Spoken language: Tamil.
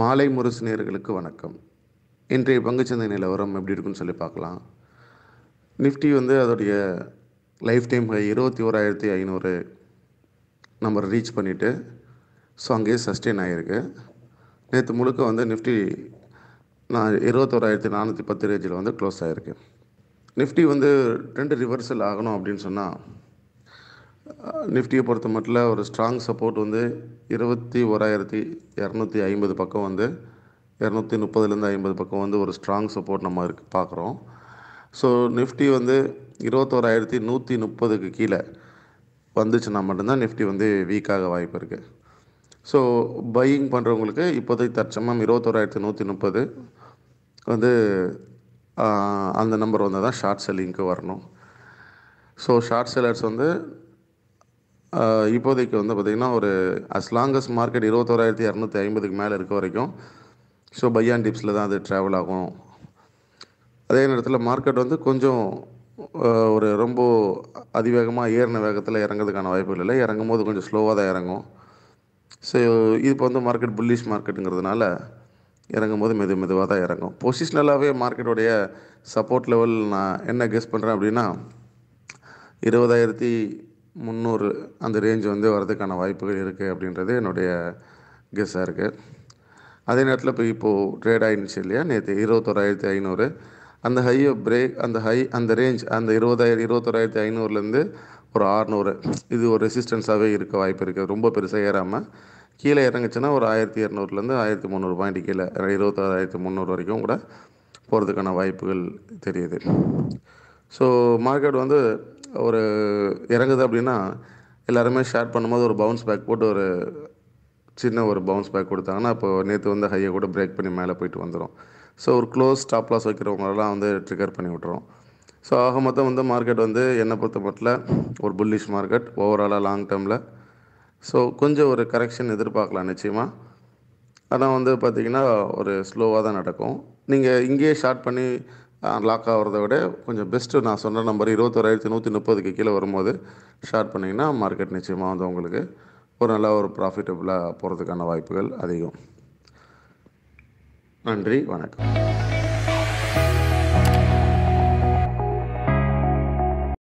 மாலை முரசு நேர்களுக்கு வணக்கம் இன்றைய பங்குச்சந்தை நிலவரம் எப்படி இருக்குன்னு சொல்லி பார்க்கலாம் நிஃப்டி வந்து அதோடைய லைஃப் டைம் ஹை இருபத்தி ஓராயிரத்தி ஐநூறு நம்பர் ரீச் பண்ணிவிட்டு ஸோ அங்கேயே சஸ்டெயின் ஆகியிருக்கு நேற்று முழுக்க வந்து நிஃப்டி நான் இருபத்தோராயிரத்தி நானூற்றி பத்து ரேஞ்சில் வந்து க்ளோஸ் ஆகிருக்கு நிஃப்டி வந்து ரெண்டு ரிவர்சல் ஆகணும் அப்படின்னு சொன்னால் நிஃப்டியை பொறுத்த மட்டும் ஒரு ஸ்ட்ராங் சப்போர்ட் வந்து இருபத்தி ஓராயிரத்தி இரநூத்தி ஐம்பது பக்கம் வந்து இரநூத்தி முப்பதுலேருந்து ஐம்பது பக்கம் வந்து ஒரு ஸ்ட்ராங் சப்போர்ட் நம்ம இருக்கு பார்க்குறோம் ஸோ நிஃப்டி வந்து இருபத்தோராயிரத்தி நூற்றி முப்பதுக்கு கீழே வந்துச்சுன்னா மட்டும்தான் நிஃப்டி வந்து வீக்காக வாய்ப்பு இருக்குது ஸோ பையிங் பண்ணுறவங்களுக்கு இப்போதைக்கு தற்சமம் இருபத்தோராயிரத்தி நூற்றி முப்பது வந்து அந்த நம்பர் வந்தால் தான் ஷார்ட் செல்லிங்க்கு வரணும் ஸோ ஷார்ட் செல்லர்ஸ் வந்து இப்போதைக்கு வந்து பார்த்திங்கன்னா ஒரு அஸ் மார்க்கெட் இருபத்தோராயிரத்தி இரநூத்தி ஐம்பதுக்கு மேலே இருக்க வரைக்கும் ஸோ பையான் டிப்ஸில் தான் அது ட்ராவல் ஆகும் அதே நேரத்தில் மார்க்கெட் வந்து கொஞ்சம் ஒரு ரொம்ப அதிவேகமாக ஏறின வேகத்தில் இறங்கிறதுக்கான வாய்ப்புகள் இல்லை இறங்கும் போது கொஞ்சம் ஸ்லோவாக தான் இறங்கும் ஸோ இது இப்போ வந்து மார்க்கெட் புல்லிஷ் மார்க்கெட்டுங்கிறதுனால இறங்கும் போது மெது மெதுவாக தான் இறங்கும் பொசிஷ்னலாகவே மார்க்கெட்டுடைய சப்போர்ட் லெவல் நான் என்ன கெஸ் பண்ணுறேன் அப்படின்னா இருபதாயிரத்தி முந்நூறு அந்த ரேஞ்ச் வந்து வர்றதுக்கான வாய்ப்புகள் இருக்குது அப்படின்றது என்னுடைய கெஸ்ஸாக இருக்குது அதே நேரத்தில் இப்போ இப்போது ட்ரேட் ஆகிடுச்சு இல்லையா நேற்று இருபத்தோராயிரத்தி ஐநூறு அந்த ஹையை பிரேக் அந்த ஹை அந்த ரேஞ்ச் அந்த இருபதாயிரம் இருபத்தோராயிரத்தி ஐநூறுலேருந்து ஒரு ஆறுநூறு இது ஒரு ரெசிஸ்டன்ஸாகவே இருக்க வாய்ப்பு இருக்குது ரொம்ப பெருசாக ஏறாமல் கீழே இறங்குச்சுன்னா ஒரு ஆயிரத்தி இரநூறுலேருந்து ஆயிரத்தி முந்நூறு பாயிண்ட் கீழே இருபத்தாறாயிரத்தி முந்நூறு வரைக்கும் கூட போகிறதுக்கான வாய்ப்புகள் தெரியுது ஸோ மார்க்கெட் வந்து ஒரு இறங்குது அப்படின்னா எல்லாருமே ஷேர் பண்ணும்போது ஒரு பவுன்ஸ் பேக் போட்டு ஒரு சின்ன ஒரு பவுன்ஸ் பேக் கொடுத்தாங்கன்னா இப்போ நேற்று வந்து ஹையை கூட பிரேக் பண்ணி மேலே போயிட்டு வந்துடும் ஸோ ஒரு க்ளோஸ் ஸ்டாப் லாஸ் வைக்கிறவங்களெல்லாம் வந்து ட்ரிகர் பண்ணி விட்டுறோம் ஸோ ஆக மொத்தம் வந்து மார்க்கெட் வந்து என்னை பொறுத்த மட்டும் ஒரு புல்லிஷ் மார்க்கெட் ஓவராலாக லாங் டேர்மில் ஸோ கொஞ்சம் ஒரு கரெக்ஷன் எதிர்பார்க்கலாம் நிச்சயமாக ஆனால் வந்து பார்த்திங்கன்னா ஒரு ஸ்லோவாக தான் நடக்கும் நீங்கள் இங்கேயே ஷார்ட் பண்ணி லாக் ஆகிறத விட கொஞ்சம் பெஸ்ட்டு நான் சொன்ன நம்பர் இருபத்தோராயிரத்தி நூற்றி முப்பதுக்கு கீழே வரும்போது ஷார்ட் பண்ணிங்கன்னா மார்க்கெட் நிச்சயமாக வந்து உங்களுக்கு ஒரு நல்ல ஒரு ப்ராஃபிட்டபுளாக போகிறதுக்கான வாய்ப்புகள் அதிகம் நன்றி வணக்கம்